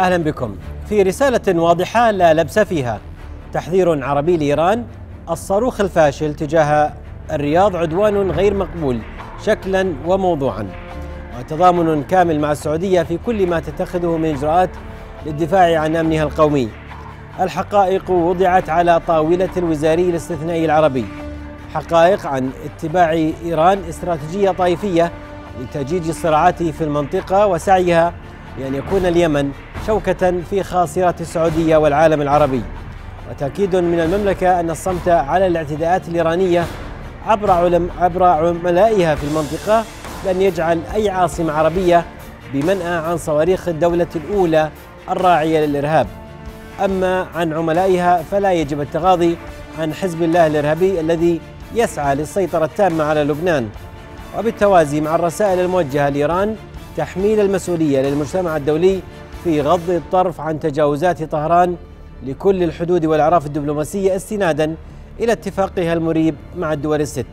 أهلا بكم في رسالة واضحة لا لبس فيها تحذير عربي لإيران الصاروخ الفاشل تجاه الرياض عدوان غير مقبول شكلا وموضوعا وتضامن كامل مع السعودية في كل ما تتخذه من إجراءات للدفاع عن أمنها القومي الحقائق وضعت على طاولة الوزاري الاستثنائي العربي حقائق عن اتباع إيران استراتيجية طائفية لتجيج الصراعات في المنطقة وسعيها لأن يكون اليمن شوكة في خاصرة السعودية والعالم العربي وتأكيد من المملكة أن الصمت على الاعتداءات الإيرانية عبر علم عبر عملائها في المنطقة لن يجعل أي عاصمة عربية بمنأى عن صواريخ الدولة الأولى الراعية للإرهاب أما عن عملائها فلا يجب التغاضي عن حزب الله الإرهابي الذي يسعى للسيطرة التامة على لبنان وبالتوازي مع الرسائل الموجهة لإيران تحميل المسؤولية للمجتمع الدولي في غض الطرف عن تجاوزات طهران لكل الحدود والأعراف الدبلوماسية استنادا إلى اتفاقها المريب مع الدول الست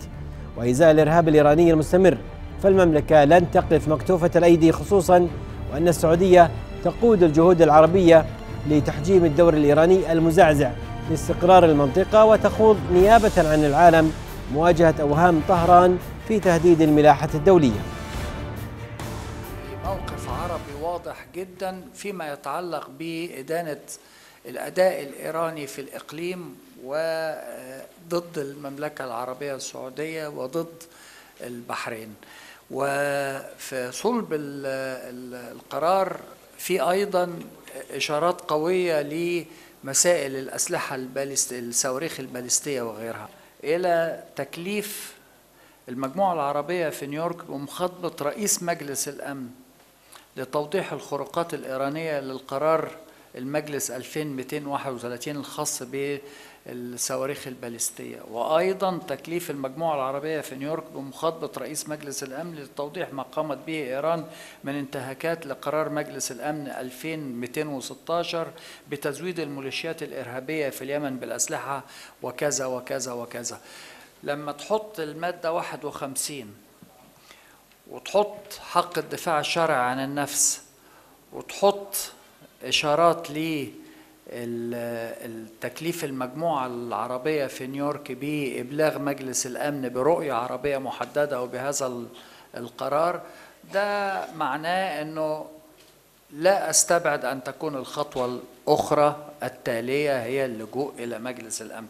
وإزاء الإرهاب الإيراني المستمر فالمملكة لن تقف مكتوفة الأيدي خصوصا وأن السعودية تقود الجهود العربية لتحجيم الدور الإيراني المزعزع لاستقرار المنطقة وتخوض نيابة عن العالم مواجهة أوهام طهران في تهديد الملاحة الدولية واضح جدا فيما يتعلق بإدانة الأداء الإيراني في الإقليم وضد آه، المملكة العربية السعودية وضد البحرين وفي صلب القرار في أيضا إشارات قوية لمسائل الأسلحة الصواريخ البالستية وغيرها إلى تكليف المجموعة العربية في نيويورك بمخاطبة رئيس مجلس الأمن لتوضيح الخروقات الإيرانية للقرار المجلس 2231 الخاص بالصواريخ الباليستية وأيضا تكليف المجموعة العربية في نيويورك بمخاطبة رئيس مجلس الأمن لتوضيح ما قامت به إيران من انتهاكات لقرار مجلس الأمن 2216 بتزويد الميليشيات الإرهابية في اليمن بالأسلحة وكذا وكذا وكذا لما تحط المادة 51 وتحط حق الدفاع الشرعي عن النفس وتحط اشارات التكليف المجموعه العربيه في نيويورك بابلاغ مجلس الامن برؤيه عربيه محدده وبهذا القرار ده معناه انه لا استبعد ان تكون الخطوه الاخرى التاليه هي اللجوء الى مجلس الامن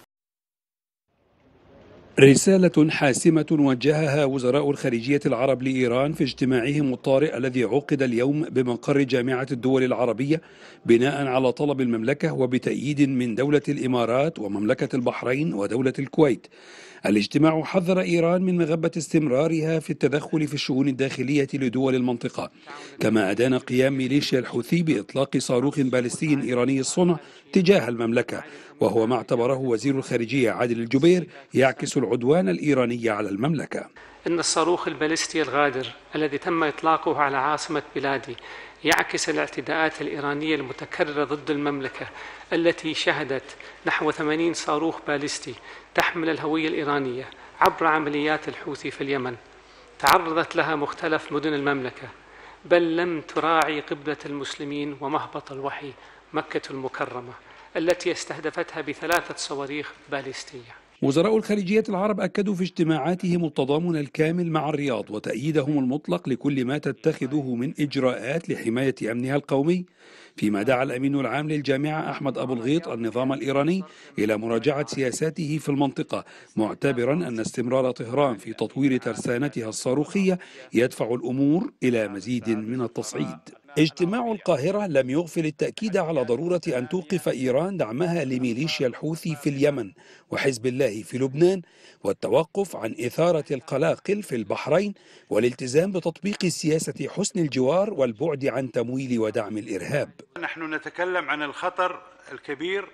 رسالة حاسمة وجهها وزراء الخارجية العرب لإيران في اجتماعهم الطارئ الذي عقد اليوم بمقر جامعة الدول العربية بناء على طلب المملكة وبتأييد من دولة الإمارات ومملكة البحرين ودولة الكويت الاجتماع حذر إيران من مغبة استمرارها في التدخل في الشؤون الداخلية لدول المنطقة كما أدان قيام ميليشيا الحوثي بإطلاق صاروخ بالستي إيراني الصنع تجاه المملكة وهو ما اعتبره وزير الخارجية عادل الجبير يعكس العدوان الإيراني على المملكة إن الصاروخ البالستي الغادر الذي تم إطلاقه على عاصمة بلادي يعكس الاعتداءات الإيرانية المتكررة ضد المملكة التي شهدت نحو 80 صاروخ باليستي تحمل الهوية الإيرانية عبر عمليات الحوثي في اليمن تعرضت لها مختلف مدن المملكة بل لم تراعي قبلة المسلمين ومهبط الوحي مكة المكرمة التي استهدفتها بثلاثة صواريخ باليستية وزراء الخارجية العرب أكدوا في اجتماعاتهم التضامن الكامل مع الرياض وتأييدهم المطلق لكل ما تتخذه من إجراءات لحماية أمنها القومي فيما دعا الأمين العام للجامعة أحمد أبو الغيط النظام الإيراني إلى مراجعة سياساته في المنطقة معتبرا أن استمرار طهران في تطوير ترسانتها الصاروخية يدفع الأمور إلى مزيد من التصعيد اجتماع القاهرة لم يغفل التأكيد على ضرورة أن توقف إيران دعمها لميليشيا الحوثي في اليمن وحزب الله في لبنان والتوقف عن إثارة القلاقل في البحرين والالتزام بتطبيق سياسة حسن الجوار والبعد عن تمويل ودعم الإرهاب نحن نتكلم عن الخطر الكبير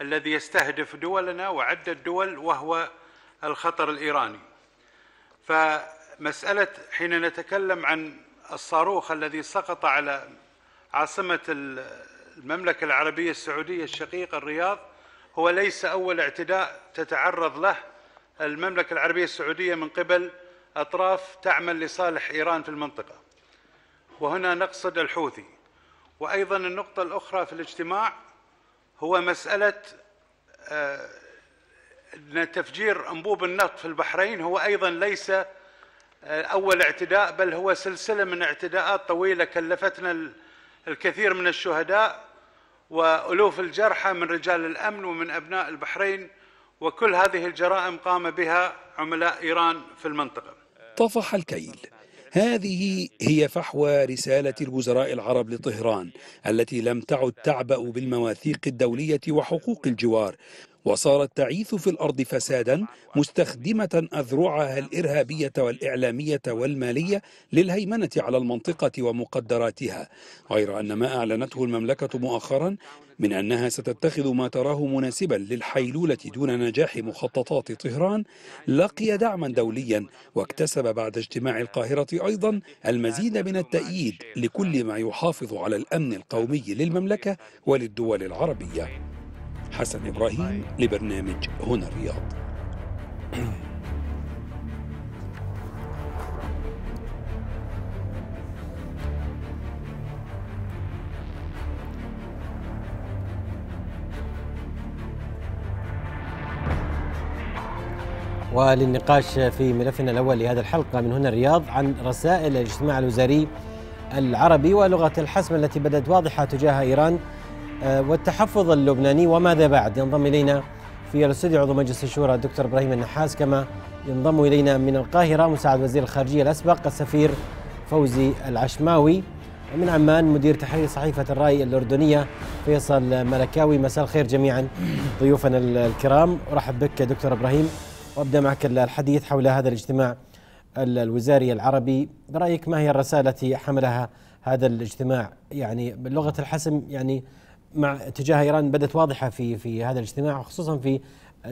الذي يستهدف دولنا وعدة دول وهو الخطر الإيراني فمسألة حين نتكلم عن الصاروخ الذي سقط على عاصمة المملكة العربية السعودية الشقيقة الرياض هو ليس أول اعتداء تتعرض له المملكة العربية السعودية من قبل أطراف تعمل لصالح إيران في المنطقة وهنا نقصد الحوثي وأيضا النقطة الأخرى في الاجتماع هو مسألة آه، تفجير أنبوب النفط في البحرين هو أيضا ليس أول اعتداء بل هو سلسلة من اعتداءات طويلة كلفتنا الكثير من الشهداء وألوف الجرحى من رجال الأمن ومن أبناء البحرين وكل هذه الجرائم قام بها عملاء إيران في المنطقة طفح الكيل هذه هي فحوى رسالة الوزراء العرب لطهران التي لم تعد تعبأ بالمواثيق الدولية وحقوق الجوار وصارت تعيث في الأرض فسادا مستخدمة أذرعها الإرهابية والإعلامية والمالية للهيمنة على المنطقة ومقدراتها غير أن ما أعلنته المملكة مؤخرا من أنها ستتخذ ما تراه مناسبا للحيلولة دون نجاح مخططات طهران لقي دعما دوليا واكتسب بعد اجتماع القاهرة أيضا المزيد من التأييد لكل ما يحافظ على الأمن القومي للمملكة وللدول العربية حسن إبراهيم لبرنامج هنا الرياض وللنقاش في ملفنا الأول لهذه الحلقة من هنا الرياض عن رسائل الاجتماع الوزاري العربي ولغة الحسم التي بدت واضحة تجاه إيران آه، والتحفظ اللبناني وماذا بعد ينضم إلينا في الاستوديو عضو مجلس الشورى الدكتور إبراهيم النحاس كما ينضم إلينا من القاهرة مساعد وزير الخارجية الأسبق السفير فوزي العشماوي ومن عمان مدير تحرير صحيفة الرأي الأردنية فيصل ملكاوي مساء الخير جميعا ضيوفنا الكرام أرحب بك دكتور إبراهيم وأبدأ معك الحديث حول هذا الاجتماع الوزاري العربي برأيك ما هي الرسالة التي حملها هذا الاجتماع يعني بلغة الحسم يعني مع اتجاه ايران بدت واضحه في في هذا الاجتماع وخصوصا في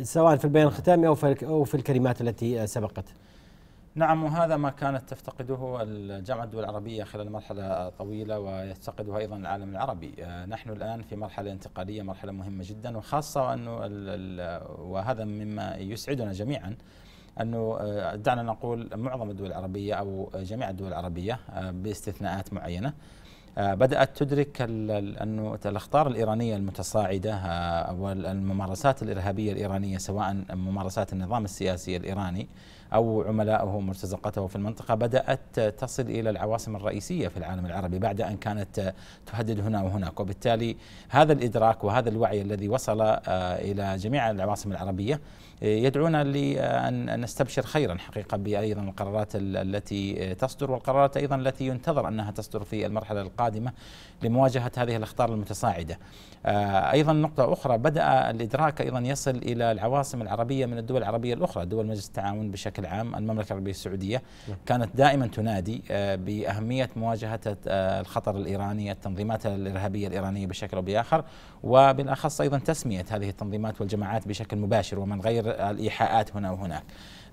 سواء في البيان الختامي او في او في الكلمات التي سبقت. نعم وهذا ما كانت تفتقده الجامعة الدول العربية خلال مرحلة طويلة ويفتقده أيضا العالم العربي آه، نحن الآن في مرحلة انتقالية مرحلة مهمة جدا وخاصة أنه وهذا مما يسعدنا جميعا أنه آه، دعنا نقول معظم الدول العربية أو جميع الدول العربية آه، باستثناءات معينة آه، بدأت تدرك أنه الأخطار الإيرانية المتصاعدة آه، والممارسات الإرهابية الإيرانية سواء ممارسات النظام السياسي الإيراني أو عملائه مرتزقته في المنطقة بدأت تصل إلى العواصم الرئيسية في العالم العربي بعد أن كانت تهدد هنا وهناك وبالتالي هذا الإدراك وهذا الوعي الذي وصل آه، إلى جميع العواصم العربية يدعونا لأن نستبشر خيرا حقيقة بأيضا القرارات التي تصدر والقرارات أيضا التي ينتظر أنها تصدر في المرحلة القادمة لمواجهة هذه الأخطار المتصاعدة آه، أيضا نقطة أخرى بدأ الإدراك أيضا يصل إلى العواصم العربية من الدول العربية الأخرى دول مجلس التعاون بشكل عام المملكة العربية السعودية نعم. كانت دائما تنادي آه، بأهمية مواجهة آه، الخطر الإيراني التنظيمات الإرهابية الإيرانية بشكل أو بآخر وبالاخص ايضا تسميه هذه التنظيمات والجماعات بشكل مباشر ومن غير الايحاءات هنا وهناك.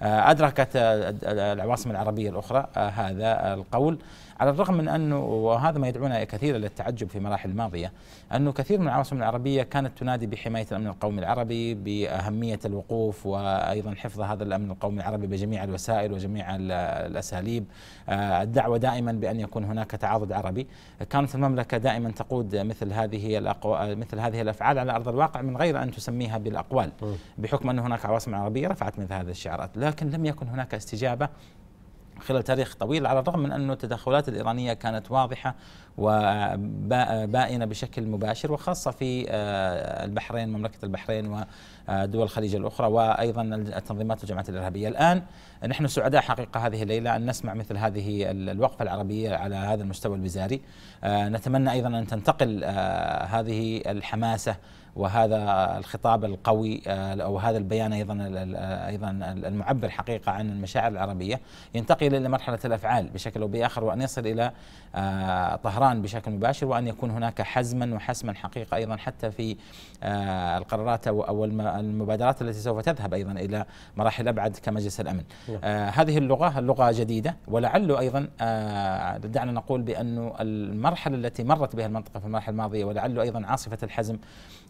آه، ادركت آه، آه، العواصم العربيه الاخرى هذا القول على الرغم من انه وهذا ما يدعونا كثيرا للتعجب في المراحل الماضيه انه كثير من العواصم العربيه كانت تنادي بحمايه الامن القومي العربي باهميه الوقوف وايضا حفظ هذا الامن القومي العربي بجميع الوسائل وجميع الاساليب آه، الدعوه دائما بان يكون هناك تعاضد عربي كانت المملكه دائما تقود مثل هذه الأقو... مثل هذه الافعال على ارض الواقع من غير ان تسميها بالاقوال بحكم ان هناك عواصم عربيه رفعت مثل هذه الشعارات لكن لم يكن هناك استجابه خلال تاريخ طويل على الرغم من أن التدخلات الإيرانية كانت واضحة وبائنة بشكل مباشر وخاصة في آه، البحرين مملكة البحرين ودول الخليج الأخرى وأيضا التنظيمات والجماعات الإرهابية الآن نحن سعداء حقيقة هذه الليلة أن نسمع مثل هذه الوقفة العربية على هذا المستوى الوزاري آه، نتمنى أيضا أن تنتقل آه، هذه الحماسة وهذا الخطاب القوي آه، او هذا البيان ايضا آه، ايضا المعبر حقيقه عن المشاعر العربيه ينتقل الى مرحله الافعال بشكل او باخر وان يصل الى آه، طهران بشكل مباشر وان يكون هناك حزما وحسما حقيقه ايضا حتى في القرارات او المبادرات التي سوف تذهب ايضا الى مراحل ابعد كمجلس الامن. نعم. هذه اللغه اللغه جديده ولعله ايضا دعنا نقول بانه المرحله التي مرت بها المنطقه في المرحله الماضيه ولعله ايضا عاصفه الحزم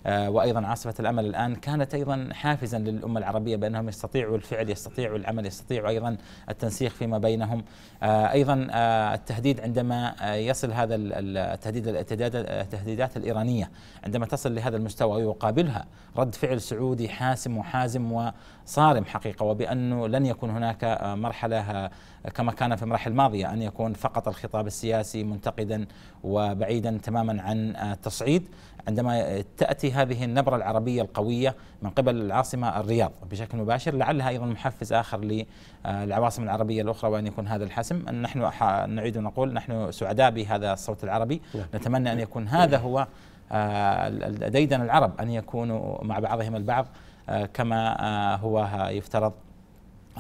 آه، وايضا عاصفه الامل الان كانت ايضا حافزا للامه العربيه بانهم يستطيعوا الفعل يستطيعوا العمل يستطيعوا ايضا التنسيق فيما بينهم آه، ايضا آه، التهديد عندما يصل هذا التهديد التهديدات الايرانيه عندما تصل لهذا المستوى ويقابلها رد فعل سعودي حاسم وحازم وصارم حقيقه وبانه لن يكون هناك مرحله كما كان في المراحل الماضيه ان يكون فقط الخطاب السياسي منتقدا وبعيدا تماما عن التصعيد عندما تأتي هذه النبرة العربية القوية من قبل العاصمة الرياض بشكل مباشر لعلها أيضا محفز آخر للعواصم العربية الأخرى وأن يكون هذا الحسم نحن نعيد ونقول نحن سعداء بهذا الصوت العربي نعم. نتمنى أن يكون هذا هو آه، ديدن العرب أن يكونوا مع بعضهم البعض آه، كما آه، هو يفترض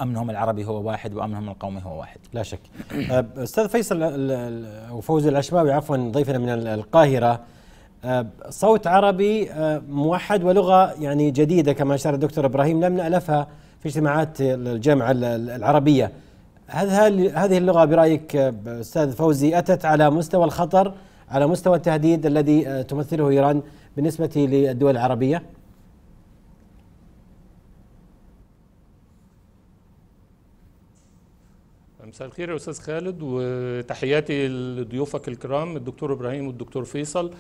امنهم العربي هو واحد وامنهم القومي هو واحد. لا شك. استاذ فيصل او فوزي العشماوي عفوا ضيفنا من القاهره آه، صوت عربي آه، موحد ولغه يعني جديده كما اشار الدكتور ابراهيم لم نالفها في اجتماعات الجامعه العربيه هذه اللغه برايك آه، استاذ فوزي اتت على مستوى الخطر على مستوى التهديد الذي تمثله ايران بالنسبه للدول العربيه مساء الخير يا استاذ خالد وتحياتي لضيوفك الكرام الدكتور ابراهيم والدكتور فيصل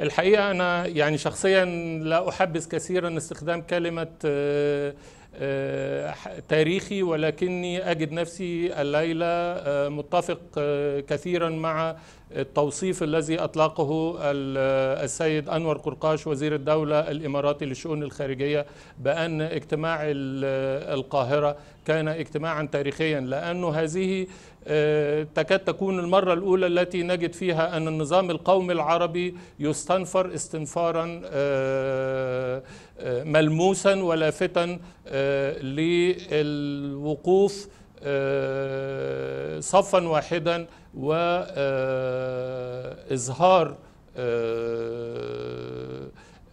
الحقيقة أنا يعني شخصيا لا أحبذ كثيرا استخدام كلمة آه، آه، تاريخي ولكني أجد نفسي الليلة آه، متفق كثيرا مع التوصيف الذي أطلقه السيد أنور قرقاش وزير الدولة الإماراتي للشؤون الخارجية بأن اجتماع القاهرة كان اجتماعا تاريخيا لأن هذه آه، تكاد تكون المرة الأولى التي نجد فيها أن النظام القومي العربي يستنفر استنفارا آه، آه، ملموسا ولافتا للوقوف آه، صفا واحدا وإظهار آه،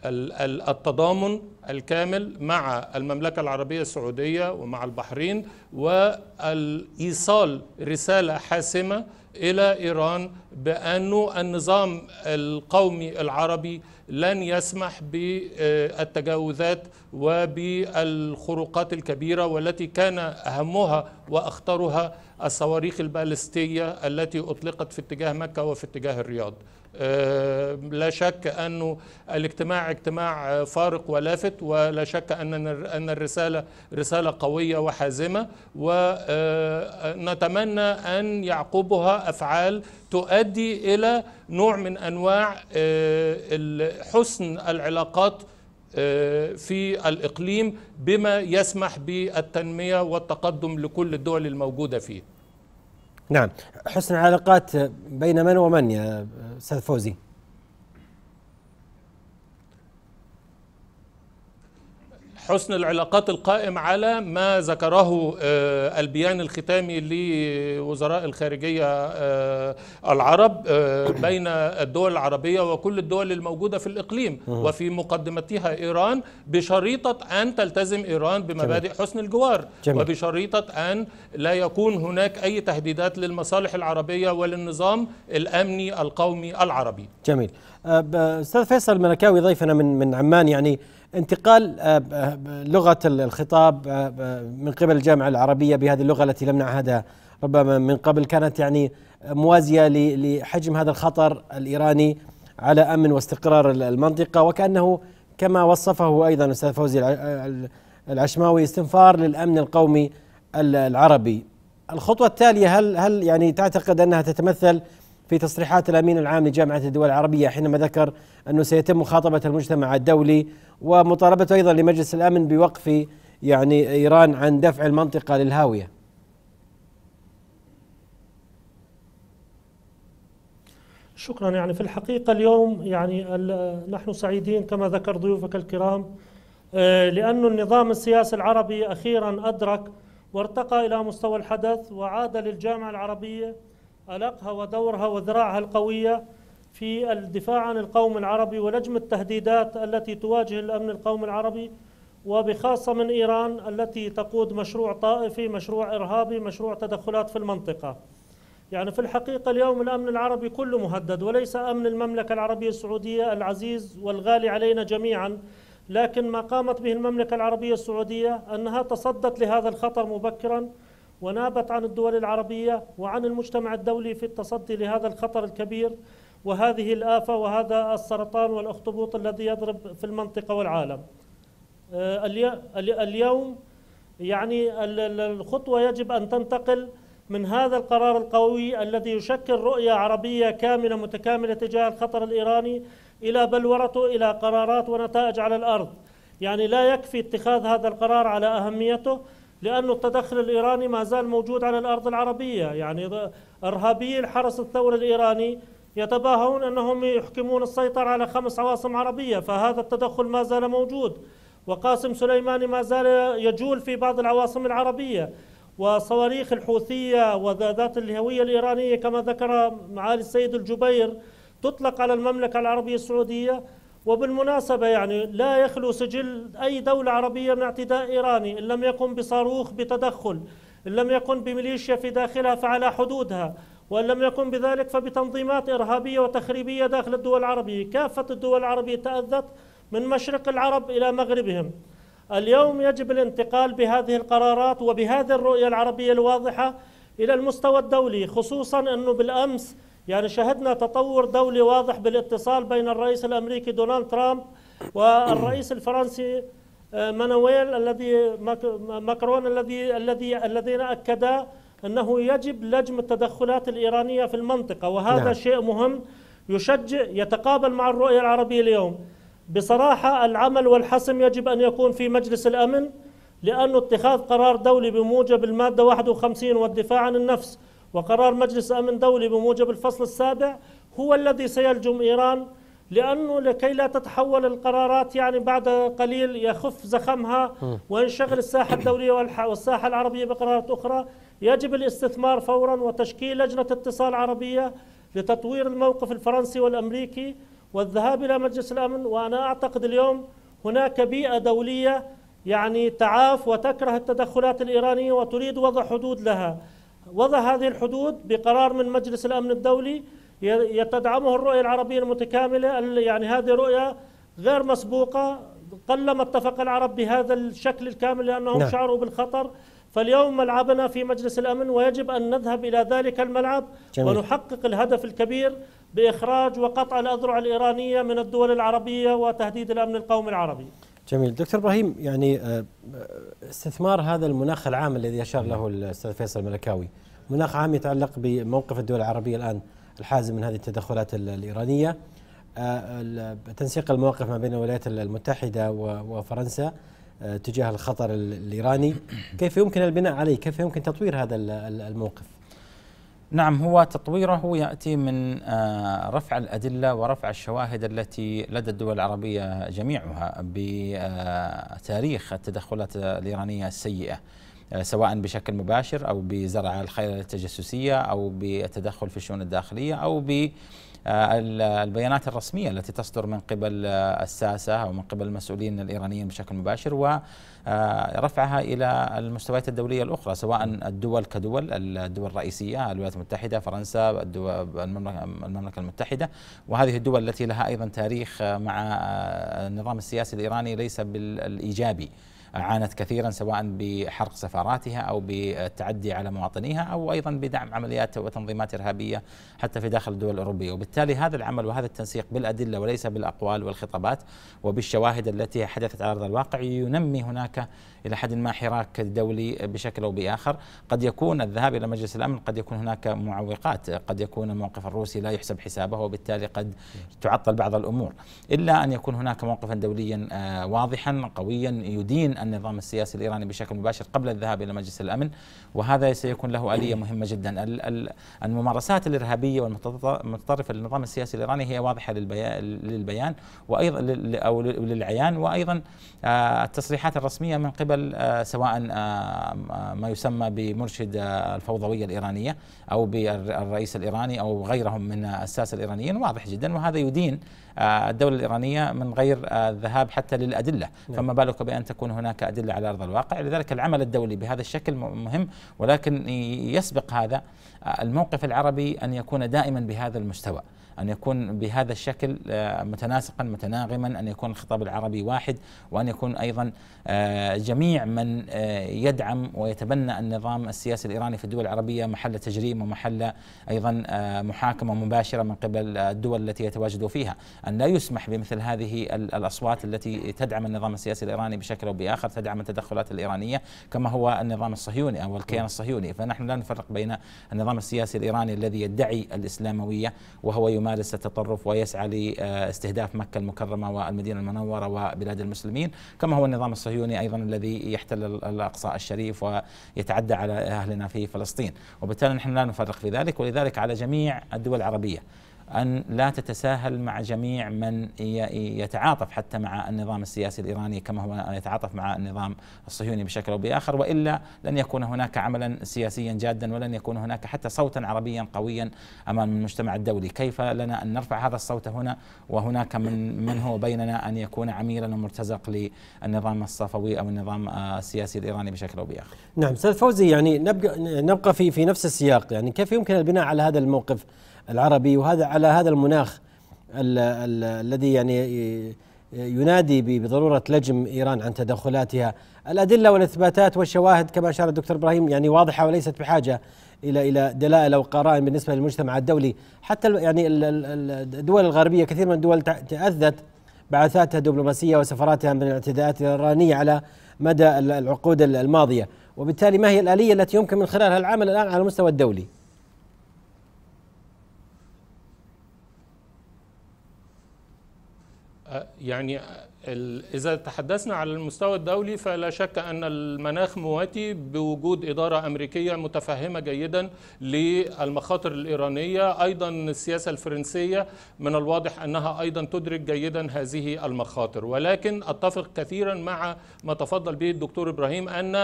آه، التضامن الكامل مع المملكة العربية السعودية ومع البحرين وإيصال رسالة حاسمة إلى إيران بأنه النظام القومي العربي لن يسمح بالتجاوزات وبالخروقات الكبيرة والتي كان أهمها وأخطرها الصواريخ البالستية التي أطلقت في اتجاه مكة وفي اتجاه الرياض آه، لا شك أن الاجتماع اجتماع فارق ولافت ولا شك أن الرسالة رسالة قوية وحازمة ونتمنى آه، أن يعقبها أفعال تؤدي إلى نوع من أنواع آه، حسن العلاقات في الإقليم بما يسمح بالتنمية والتقدم لكل الدول الموجودة فيه نعم حسن العلاقات بين من ومن يا استاذ فوزي حسن العلاقات القائم على ما ذكره آه، البيان الختامي لوزراء الخارجية آه، العرب آه، بين الدول العربية وكل الدول الموجودة في الإقليم وفي مقدمتها إيران بشريطة أن تلتزم إيران بمبادئ حسن الجوار وبشريطة أن لا يكون هناك أي تهديدات للمصالح العربية وللنظام الأمني القومي العربي جميل أستاذ فيصل ملكاوي ضيفنا من من عمان يعني انتقال آه، آه، لغة الخطاب آه، من قبل الجامعة العربية بهذه اللغة التي لم نعهدها ربما من قبل كانت يعني موازية لحجم هذا الخطر الإيراني على أمن واستقرار المنطقة وكأنه كما وصفه أيضا أستاذ فوزي العشماوي استنفار للأمن القومي العربي الخطوة التالية هل هل يعني تعتقد أنها تتمثل في تصريحات الامين العام لجامعه الدول العربيه حينما ذكر انه سيتم مخاطبه المجتمع الدولي ومطالبته ايضا لمجلس الامن بوقف يعني ايران عن دفع المنطقه للهاويه. شكرا يعني في الحقيقه اليوم يعني نحن سعيدين كما ذكر ضيوفك الكرام آه، لأن النظام السياسي العربي أخيرا أدرك وارتقى إلى مستوى الحدث وعاد للجامعة العربية ألقها ودورها وذراعها القوية في الدفاع عن القوم العربي ولجم التهديدات التي تواجه الأمن القومي العربي وبخاصة من إيران التي تقود مشروع طائفي مشروع إرهابي مشروع تدخلات في المنطقة يعني في الحقيقة اليوم الأمن العربي كله مهدد وليس أمن المملكة العربية السعودية العزيز والغالي علينا جميعا لكن ما قامت به المملكة العربية السعودية أنها تصدت لهذا الخطر مبكرا ونابت عن الدول العربية وعن المجتمع الدولي في التصدي لهذا الخطر الكبير وهذه الآفة وهذا السرطان والأخطبوط الذي يضرب في المنطقة والعالم آه، اليوم يعني الخطوة يجب أن تنتقل من هذا القرار القوي الذي يشكل رؤية عربية كاملة متكاملة تجاه الخطر الإيراني إلى بلورته إلى قرارات ونتائج على الأرض يعني لا يكفي اتخاذ هذا القرار على أهميته لأن التدخل الإيراني ما زال موجود على الأرض العربية يعني إرهابي الحرس الثوري الإيراني يتباهون أنهم يحكمون السيطرة على خمس عواصم عربية فهذا التدخل ما زال موجود وقاسم سليماني ما زال يجول في بعض العواصم العربية وصواريخ الحوثية وذات الهوية الإيرانية كما ذكر معالي السيد الجبير تطلق على المملكة العربية السعودية وبالمناسبة يعني لا يخلو سجل أي دولة عربية من اعتداء إيراني إن لم يكن بصاروخ بتدخل إن لم يكن بميليشيا في داخلها فعلى حدودها وإن لم يكن بذلك فبتنظيمات إرهابية وتخريبية داخل الدول العربية كافة الدول العربية تأذت من مشرق العرب إلى مغربهم اليوم يجب الانتقال بهذه القرارات وبهذه الرؤية العربية الواضحة إلى المستوى الدولي خصوصا أنه بالأمس يعني شهدنا تطور دولي واضح بالاتصال بين الرئيس الامريكي دونالد ترامب والرئيس الفرنسي آه، مانويل الذي ماكرون الذي الذي الذين اكدا انه يجب لجم التدخلات الايرانيه في المنطقه وهذا نعم. شيء مهم يشجع يتقابل مع الرؤيه العربيه اليوم. بصراحه العمل والحسم يجب ان يكون في مجلس الامن لانه اتخاذ قرار دولي بموجب الماده 51 والدفاع عن النفس وقرار مجلس أمن دولي بموجب الفصل السابع هو الذي سيلجم إيران لأنه لكي لا تتحول القرارات يعني بعد قليل يخف زخمها وينشغل الساحة الدولية والساحة العربية بقرارات أخرى يجب الاستثمار فورا وتشكيل لجنة اتصال عربية لتطوير الموقف الفرنسي والأمريكي والذهاب إلى مجلس الأمن وأنا أعتقد اليوم هناك بيئة دولية يعني تعاف وتكره التدخلات الإيرانية وتريد وضع حدود لها وضع هذه الحدود بقرار من مجلس الامن الدولي يتدعمه الرؤيه العربيه المتكامله يعني هذه رؤيه غير مسبوقه قلما اتفق العرب بهذا الشكل الكامل لانهم نعم. شعروا بالخطر فاليوم ملعبنا في مجلس الامن ويجب ان نذهب الى ذلك الملعب جميل. ونحقق الهدف الكبير باخراج وقطع الاذرع الايرانيه من الدول العربيه وتهديد الامن القومي العربي. جميل دكتور ابراهيم يعني آه، آه، استثمار هذا المناخ العام الذي اشار له نعم. الاستاذ فيصل الملكاوي مناخ عام يتعلق بموقف الدول العربيه الان الحازم من هذه التدخلات الايرانيه آه، تنسيق المواقف ما بين الولايات المتحده وفرنسا آه، تجاه الخطر الايراني كيف يمكن البناء عليه كيف يمكن تطوير هذا الموقف نعم هو تطويره ياتي من آه، رفع الادله ورفع الشواهد التي لدى الدول العربيه جميعها بتاريخ آه، التدخلات الايرانيه السيئه آه، سواء بشكل مباشر او بزرع الخيل التجسسيه او بالتدخل في الشؤون الداخليه او ب آه، البيانات الرسمية التي تصدر من قبل آه، الساسة أو من قبل المسؤولين الإيرانيين بشكل مباشر ورفعها آه، إلى المستويات الدولية الأخرى سواء الدول كدول الدول الرئيسية الولايات المتحدة فرنسا المملكة المتحدة وهذه الدول التي لها أيضا تاريخ مع النظام السياسي الإيراني ليس بالإيجابي عانت كثيرا سواء بحرق سفاراتها او بالتعدي على مواطنيها او ايضا بدعم عمليات وتنظيمات ارهابيه حتى في داخل الدول الاوروبيه، وبالتالي هذا العمل وهذا التنسيق بالادله وليس بالاقوال والخطابات وبالشواهد التي حدثت على ارض الواقع ينمي هناك الى حد ما حراك دولي بشكل او باخر، قد يكون الذهاب الى مجلس الامن قد يكون هناك معوقات، قد يكون الموقف الروسي لا يحسب حسابه وبالتالي قد تعطل بعض الامور، الا ان يكون هناك موقفا دوليا آه، واضحا قويا يدين النظام السياسي الإيراني بشكل مباشر قبل الذهاب إلى مجلس الأمن وهذا سيكون له آلية مهمة جدا الممارسات الإرهابية والمتطرفة للنظام السياسي الإيراني هي واضحة للبيان وأيضا أو للعيان وأيضا آه، التصريحات الرسمية من قبل آه، سواء ما يسمى بمرشد آه، الفوضوية الإيرانية أو بالرئيس الإيراني أو غيرهم من الساسة الإيرانيين واضح جدا وهذا يدين آه، الدولة الإيرانية من غير آه، الذهاب حتى للأدلة نعم. فما بالك بأن تكون هناك أدلة على أرض الواقع لذلك العمل الدولي بهذا الشكل مهم ولكن يسبق هذا آه، الموقف العربي أن يكون دائما بهذا المستوى أن يكون بهذا الشكل آه، متناسقا متناغما أن يكون الخطاب العربي واحد وأن يكون أيضا آه، جميع من آه، يدعم ويتبنى النظام السياسي الإيراني في الدول العربية محل تجريم ومحل أيضا محاكمة مباشرة من قبل الدول التي يتواجد فيها أن لا يسمح بمثل هذه الأصوات التي تدعم النظام السياسي الإيراني بشكل أو بآخر تدعم التدخلات الإيرانية كما هو النظام الصهيوني أو الكيان الصهيوني فنحن لا نفرق بين النظام السياسي الإيراني الذي يدعي الإسلاموية وهو يمارس يمارس التطرف ويسعى لاستهداف مكة المكرمة والمدينة المنورة وبلاد المسلمين كما هو النظام الصهيوني أيضا الذي يحتل الأقصى الشريف ويتعدى على أهلنا في فلسطين وبالتالي نحن لا نفرق في ذلك ولذلك على جميع الدول العربية أن لا تتساهل مع جميع من يتعاطف حتى مع النظام السياسي الإيراني كما هو يتعاطف مع النظام الصهيوني بشكل أو بآخر وإلا لن يكون هناك عملا سياسيا جادا ولن يكون هناك حتى صوتا عربيا قويا أمام المجتمع الدولي كيف لنا أن نرفع هذا الصوت هنا وهناك من, من هو بيننا أن يكون عميلا ومرتزق للنظام الصفوي أو النظام السياسي الإيراني بشكل أو بآخر نعم أستاذ فوزي يعني نبقى, نبقى في, في نفس السياق يعني كيف يمكن البناء على هذا الموقف العربي وهذا على هذا المناخ الـ الـ الذي يعني ينادي بضرورة لجم إيران عن تدخلاتها الأدلة والإثباتات والشواهد كما أشار الدكتور إبراهيم يعني واضحة وليست بحاجة إلى إلى دلائل أو قرائن بالنسبة للمجتمع الدولي حتى يعني الدول الغربية كثير من الدول تأذت بعثاتها الدبلوماسية وسفراتها من الاعتداءات الإيرانية على مدى العقود الماضية وبالتالي ما هي الآلية التي يمكن من خلالها العمل الآن على المستوى الدولي يعني إذا تحدثنا على المستوى الدولي فلا شك أن المناخ مواتي بوجود إدارة أمريكية متفهمة جيدا للمخاطر الإيرانية أيضا السياسة الفرنسية من الواضح أنها أيضا تدرك جيدا هذه المخاطر ولكن أتفق كثيرا مع ما تفضل به الدكتور إبراهيم أن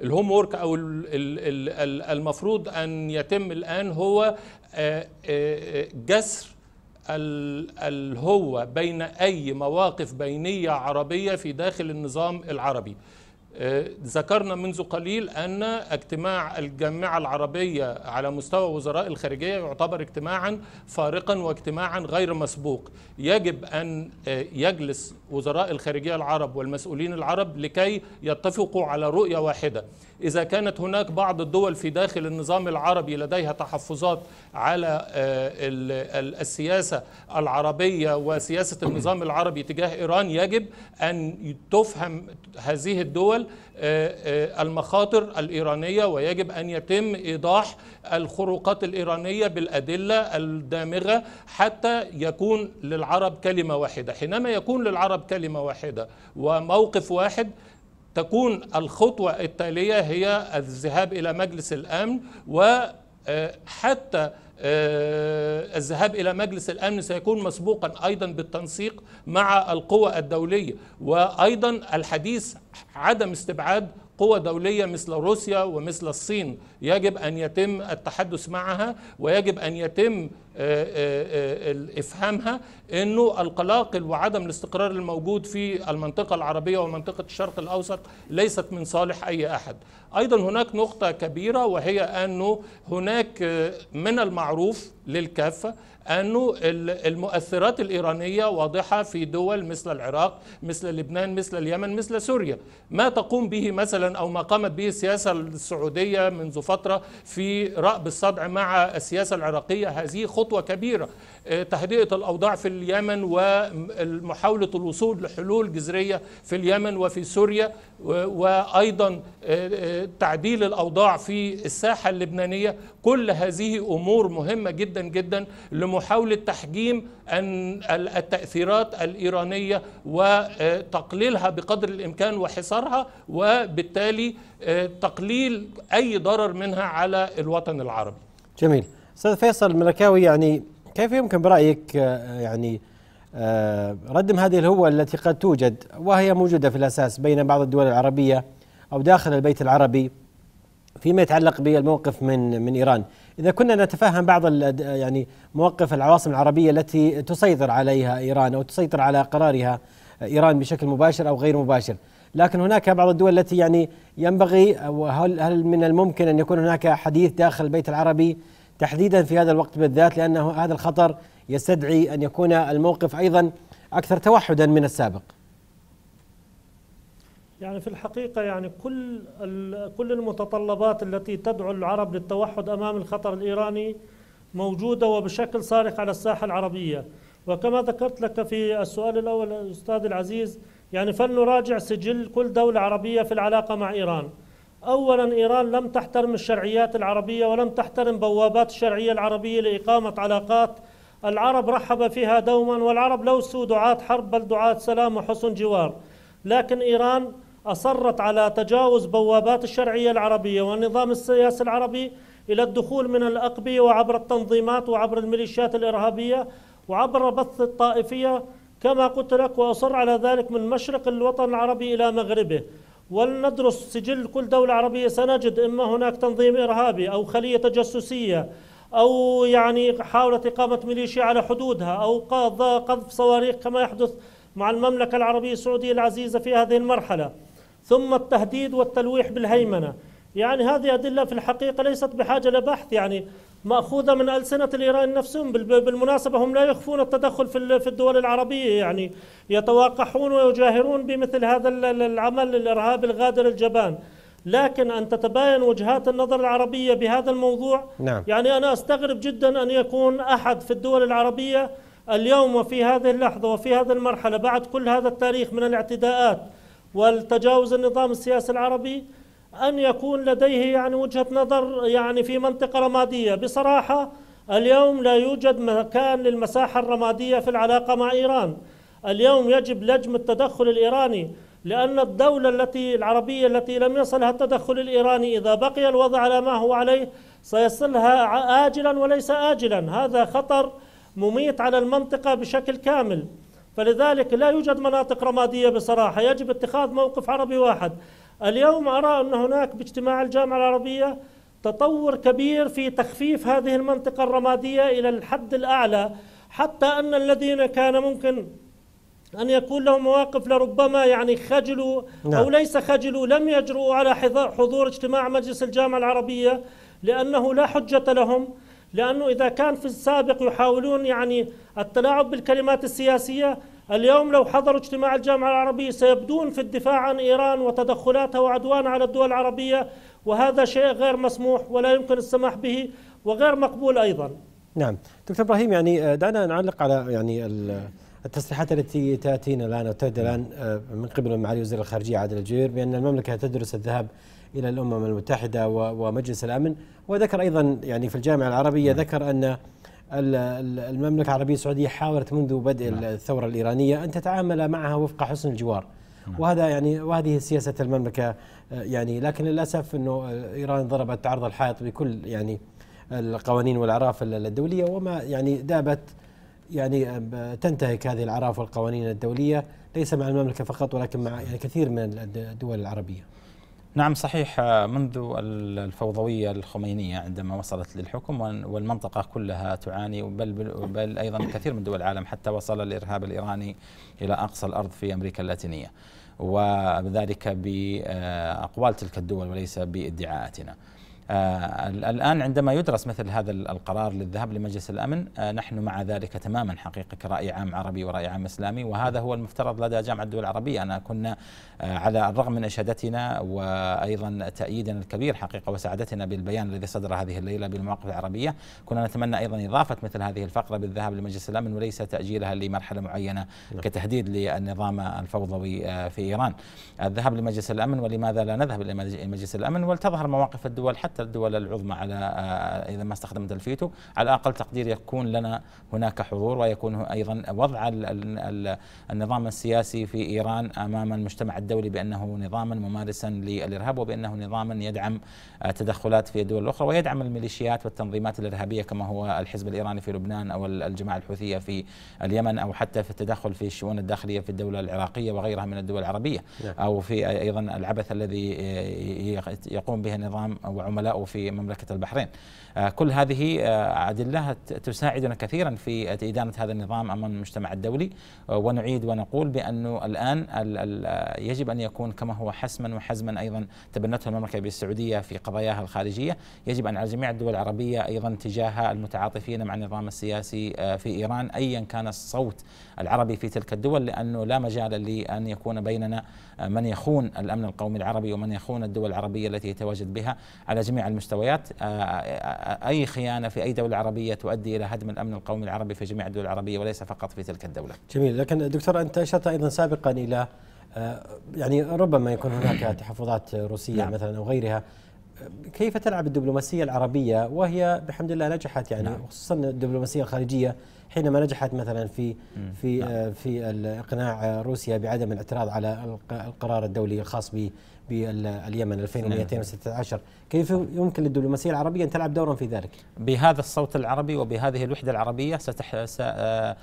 الهوم وورك أو المفروض أن يتم الآن هو آه، آه، جسر الهوة بين أي مواقف بينية عربية في داخل النظام العربي آه، ذكرنا منذ قليل أن اجتماع الجامعة العربية على مستوى وزراء الخارجية يعتبر اجتماعا فارقا واجتماعا غير مسبوق يجب أن آه، يجلس وزراء الخارجية العرب والمسؤولين العرب لكي يتفقوا على رؤية واحدة إذا كانت هناك بعض الدول في داخل النظام العربي لديها تحفظات على آه، السياسة العربية وسياسة النظام العربي تجاه إيران يجب أن تفهم هذه الدول آه، آه، المخاطر الإيرانية ويجب أن يتم إيضاح الخروقات الإيرانية بالأدلة الدامغة حتى يكون للعرب كلمة واحدة حينما يكون للعرب كلمة واحدة وموقف واحد تكون الخطوة التالية هي الذهاب إلى مجلس الأمن وحتى آه، آه، الذهاب إلى مجلس الأمن سيكون مسبوقا أيضا بالتنسيق مع القوى الدولية وأيضا الحديث عدم استبعاد قوى دولية مثل روسيا ومثل الصين يجب أن يتم التحدث معها ويجب أن يتم آه، آه، آه، إفهامها أنه القلاقل وعدم الاستقرار الموجود في المنطقة العربية ومنطقة الشرق الأوسط ليست من صالح أي أحد أيضا هناك نقطة كبيرة وهي أنه هناك من المعروف للكافة أنه المؤثرات الإيرانية واضحة في دول مثل العراق مثل لبنان مثل اليمن مثل سوريا ما تقوم به مثلا أو ما قامت به السياسة السعودية منذ فترة في رأب الصدع مع السياسة العراقية هذه خطوة كبيرة آه، تهدئة الأوضاع في اليمن ومحاولة الوصول لحلول جذرية في اليمن وفي سوريا وأيضا آه، آه، تعديل الأوضاع في الساحة اللبنانية كل هذه أمور مهمة جدا جدا لم محاولة تحجيم التأثيرات الإيرانية وتقليلها بقدر الإمكان وحصارها وبالتالي آه، تقليل أي ضرر منها على الوطن العربي جميل أستاذ فيصل الملكاوي يعني كيف يمكن برأيك آه، يعني آه، ردم هذه الهوة التي قد توجد وهي موجودة في الأساس بين بعض الدول العربية أو داخل البيت العربي فيما يتعلق بالموقف من من إيران إذا كنا نتفهم بعض يعني مواقف العواصم العربية التي تسيطر عليها إيران أو تسيطر على قرارها إيران بشكل مباشر أو غير مباشر لكن هناك بعض الدول التي يعني ينبغي وهل هل من الممكن أن يكون هناك حديث داخل البيت العربي تحديدا في هذا الوقت بالذات لأنه هذا الخطر يستدعي أن يكون الموقف أيضا أكثر توحدا من السابق يعني في الحقيقة يعني كل كل المتطلبات التي تدعو العرب للتوحد أمام الخطر الإيراني موجودة وبشكل صارخ على الساحة العربية وكما ذكرت لك في السؤال الأول أستاذ العزيز يعني فلنراجع سجل كل دولة عربية في العلاقة مع إيران أولا إيران لم تحترم الشرعيات العربية ولم تحترم بوابات الشرعية العربية لإقامة علاقات العرب رحب فيها دوما والعرب لو سوا دعاة حرب بل دعاة سلام وحسن جوار لكن إيران أصرت على تجاوز بوابات الشرعية العربية والنظام السياسي العربي إلى الدخول من الأقبية وعبر التنظيمات وعبر الميليشيات الإرهابية وعبر بث الطائفية كما قلت لك وأصر على ذلك من مشرق الوطن العربي إلى مغربه ولندرس سجل كل دولة عربية سنجد إما هناك تنظيم إرهابي أو خلية تجسسية أو يعني حاولت إقامة ميليشيا على حدودها أو قذف صواريخ كما يحدث مع المملكة العربية السعودية العزيزة في هذه المرحلة ثم التهديد والتلويح بالهيمنة يعني هذه أدلة في الحقيقة ليست بحاجة لبحث يعني مأخوذة من ألسنة الإيران نفسهم بالمناسبة هم لا يخفون التدخل في الدول العربية يعني يتواقحون ويجاهرون بمثل هذا العمل الإرهابي الغادر الجبان لكن أن تتباين وجهات النظر العربية بهذا الموضوع نعم. يعني أنا أستغرب جدا أن يكون أحد في الدول العربية اليوم وفي هذه اللحظة وفي هذه المرحلة بعد كل هذا التاريخ من الاعتداءات والتجاوز النظام السياسي العربي أن يكون لديه يعني وجهة نظر يعني في منطقة رمادية بصراحة اليوم لا يوجد مكان للمساحة الرمادية في العلاقة مع إيران اليوم يجب لجم التدخل الإيراني لأن الدولة التي العربية التي لم يصلها التدخل الإيراني إذا بقي الوضع على ما هو عليه سيصلها آجلا وليس آجلا هذا خطر مميت على المنطقة بشكل كامل فلذلك لا يوجد مناطق رمادية بصراحة يجب اتخاذ موقف عربي واحد اليوم أرى أن هناك باجتماع الجامعة العربية تطور كبير في تخفيف هذه المنطقة الرمادية إلى الحد الأعلى حتى أن الذين كان ممكن أن يكون لهم مواقف لربما يعني خجلوا نعم. أو ليس خجلوا لم يجرؤوا على حضور اجتماع مجلس الجامعة العربية لأنه لا حجة لهم لأنه إذا كان في السابق يحاولون يعني التلاعب بالكلمات السياسية اليوم لو حضروا اجتماع الجامعة العربية سيبدون في الدفاع عن إيران وتدخلاتها وعدوانها على الدول العربية وهذا شيء غير مسموح ولا يمكن السماح به وغير مقبول أيضا نعم دكتور إبراهيم يعني دعنا نعلق على يعني التصريحات التي تاتينا الان او الان آه، من قبل معالي وزير الخارجيه عادل الجوير بان المملكه تدرس الذهاب الى الامم المتحده ومجلس الامن وذكر ايضا يعني في الجامعه العربيه نعم. ذكر ان المملكه العربيه السعوديه حاولت منذ بدء نعم. الثوره الايرانيه ان تتعامل معها وفق حسن الجوار نعم. وهذا يعني وهذه سياسه المملكه آه، يعني لكن للاسف انه آه، ايران ضربت عرض الحائط بكل يعني القوانين والاعراف الدوليه وما يعني دابت يعني آه، تنتهك هذه الاعراف والقوانين الدوليه ليس مع المملكه فقط ولكن مع يعني كثير من الدول العربيه نعم صحيح منذ الفوضوية الخمينية عندما وصلت للحكم والمنطقة كلها تعاني بل, بل أيضا كثير من دول العالم حتى وصل الإرهاب الإيراني إلى أقصى الأرض في أمريكا اللاتينية وذلك بأقوال تلك الدول وليس بادعاءاتنا آه، الآن عندما يدرس مثل هذا القرار للذهاب لمجلس الأمن آه، نحن مع ذلك تماما حقيقة كرأي عام عربي ورأي عام إسلامي وهذا هو المفترض لدى جامعة الدول العربية أنا كنا آه، على الرغم من إشادتنا وأيضا تأييدنا الكبير حقيقة وسعادتنا بالبيان الذي صدر هذه الليلة بالمواقف العربية كنا نتمنى أيضا إضافة مثل هذه الفقرة بالذهاب لمجلس الأمن وليس تأجيلها لمرحلة معينة نعم. كتهديد للنظام الفوضوي في إيران الذهاب لمجلس الأمن ولماذا لا نذهب إلى مجلس الأمن ولتظهر مواقف الدول حتى الدول العظمى على آه، اذا ما استخدمت الفيتو على اقل تقدير يكون لنا هناك حضور ويكون ايضا وضع النظام السياسي في ايران امام المجتمع الدولي بانه نظاما ممارسا للارهاب وبانه نظاما يدعم آه، تدخلات في الدول الاخرى ويدعم الميليشيات والتنظيمات الارهابيه كما هو الحزب الايراني في لبنان او الجماعه الحوثيه في اليمن او حتى في التدخل في الشؤون الداخليه في الدوله العراقيه وغيرها من الدول العربيه نعم. او في ايضا العبث الذي آه، يقوم به نظام وعملاء زملائه في مملكة البحرين آه، كل هذه آه، أدلة تساعدنا كثيرا في إدانة هذا النظام أمام المجتمع الدولي آه، ونعيد ونقول بأنه الآن يجب أن يكون كما هو حسما وحزما أيضا تبنته المملكة السعودية في قضاياها الخارجية يجب أن على جميع الدول العربية أيضا تجاه المتعاطفين مع النظام السياسي في إيران أيا كان الصوت العربي في تلك الدول لأنه لا مجال لأن يكون بيننا من يخون الأمن القومي العربي ومن يخون الدول العربية التي يتواجد بها على جميع المستويات اي خيانه في اي دوله عربيه تؤدي الى هدم الامن القومي العربي في جميع الدول العربيه وليس فقط في تلك الدوله. جميل لكن دكتور انت اشرت ايضا سابقا الى آه، يعني ربما يكون هناك نعم. تحفظات روسيه نعم. مثلا او غيرها كيف تلعب الدبلوماسيه العربيه وهي بحمد الله نجحت يعني نعم. خصوصا الدبلوماسيه الخارجيه حينما نجحت مثلا في في آه، نعم. في اقناع روسيا بعدم الاعتراض على القرار الدولي الخاص باليمن 2216 كيف يمكن للدبلوماسية العربية أن تلعب دورا في ذلك؟ بهذا الصوت العربي وبهذه الوحدة العربية ستح... ستواجه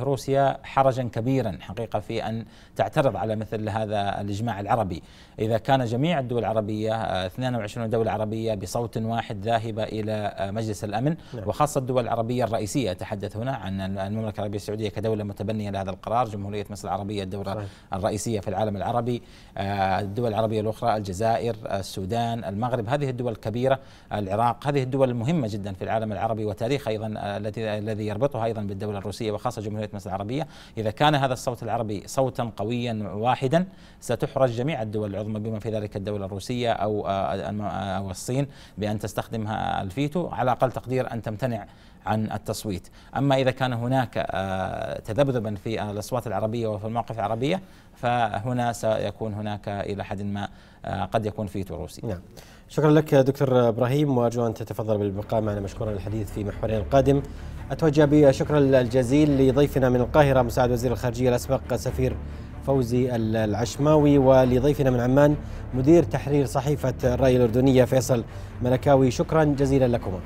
آه، روسيا حرجا كبيرا حقيقة في أن تعترض على مثل هذا الإجماع العربي إذا كان جميع الدول العربية 22 آه، دولة عربية بصوت واحد ذاهبة إلى آه، مجلس الأمن نعم. وخاصة الدول العربية الرئيسية أتحدث هنا عن المملكة العربية السعودية كدولة متبنية لهذا القرار جمهورية مصر العربية الدورة الرئيسية في العالم العربي الدول العربية الأخرى الجزائر السودان السودان المغرب هذه الدول الكبيرة العراق هذه الدول المهمة جدا في العالم العربي وتاريخ أيضا آه، التي آه، الذي يربطها أيضا بالدولة الروسية وخاصة جمهورية مصر العربية إذا كان هذا الصوت العربي صوتا قويا واحدا ستحرج جميع الدول العظمى بما في ذلك الدولة الروسية أو آه، أو الصين بأن تستخدم الفيتو على أقل تقدير أن تمتنع عن التصويت أما إذا كان هناك آه، تذبذبا في الأصوات العربية وفي المواقف العربية فهنا سيكون هناك إلى حد ما آه، قد يكون في تروسي نعم شكرا لك دكتور إبراهيم وأرجو أن تتفضل بالبقاء معنا مشكورا الحديث في محورنا القادم أتوجه بشكر الجزيل لضيفنا من القاهرة مساعد وزير الخارجية الأسبق سفير فوزي العشماوي ولضيفنا من عمان مدير تحرير صحيفة الرأي الأردنية فيصل ملكاوي شكرا جزيلا لكما